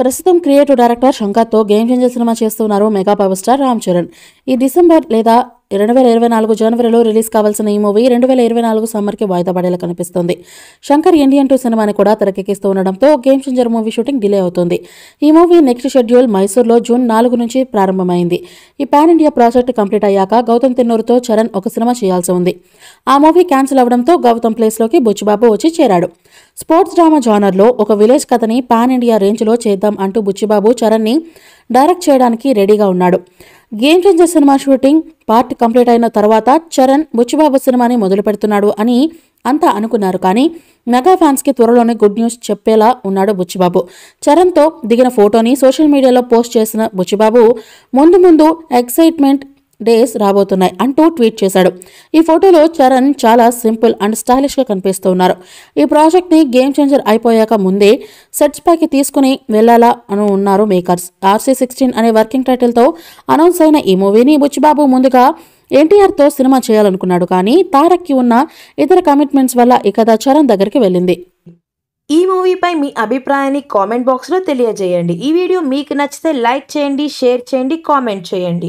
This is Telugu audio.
ప్రస్తుతం క్రియేటివ్ డైరెక్టర్ శంకర్తో గేమ్ చేంజర్ సినిమా చేస్తున్నారు mega power star Ram Charan ఈ డిసెంబర్ లేదా రెండు వేల ఇరవై నాలుగు జనవరిలో రిలీజ్ కావాల్సిన ఈ మూవీ రెండు వేల ఇరవై నాలుగు సమ్మర్కి వాయిదా పడేలా కనిపిస్తుంది శంకర్ ఇండియన్ టూ సినిమాని కూడా తెరకెక్కిస్తూ ఉండడంతో game changer movie shooting delay అవుతుంది ఈ మూవీ నెక్స్ట్ షెడ్యూల్ మైసూర్లో జూన్ నాలుగు నుంచి ప్రారంభమైంది ఈ పాన్ ఇండియా ప్రాజెక్ట్ కంప్లీట్ అయ్యాక గౌతమ్ తిన్నూరుతో చరణ్ ఒక సినిమా చేయాల్సి ఉంది ఆ మూవీ క్యాన్సిల్ అవడంతో గౌతమ్ ప్లేస్లోకి బుచ్చిబాబు వచ్చి చేరాడు స్పోర్ట్స్ డ్రామా జానర్లో ఒక విలేజ్ కథని పాన్ ఇండియా రేంజ్లో చేద్దాం అంటూ బుచ్చిబాబు చరణ్ని డైరెక్ట్ చేయడానికి రెడీగా ఉన్నాడు game changer cinema shooting part complete అయిన తర్వాత చరణ్ బుచ్చిబాబు సినిమాని మొదలు పెడుతున్నాడు అని అంతా అనుకున్నారు కానీ మెగా ఫ్యాన్స్కి త్వరలోనే గుడ్ న్యూస్ చెప్పేలా ఉన్నాడు బుచ్చిబాబు చరణ్తో దిగిన ఫోటోని సోషల్ మీడియాలో పోస్ట్ చేసిన బుచ్చిబాబు ముందు ముందు ఎక్సైట్మెంట్ డేస్ రాబోతున్నాయి అంటూ ట్వీట్ చేశాడు ఈ ఫోటోలో చరణ్ చాలా సింపుల్ అండ్ స్టైలిష్గా కనిపిస్తూ ఉన్నారు ఈ ప్రాజెక్ట్ని గేమ్ చేంజర్ అయిపోయాక ముందే సెట్స్ పైకి తీసుకుని వెళ్ళాలా అని ఉన్నారు మేకర్స్ ఆర్సీ సిక్స్టీన్ అనే వర్కింగ్ టైటిల్తో అనౌన్స్ అయిన ఈ మూవీని బుచ్చిబాబు ముందుగా ఎన్టీఆర్తో సినిమా చేయాలనుకున్నాడు కానీ తారక్కి ఉన్న ఇతర కమిట్మెంట్స్ వల్ల ఈ కథ చరణ్ దగ్గరికి వెళ్ళింది ఈ మూవీపై మీ అభిప్రాయాన్ని కామెంట్ బాక్స్లో తెలియజేయండి ఈ వీడియో మీకు నచ్చితే లైక్ చేయండి షేర్ చేయండి కామెంట్ చేయండి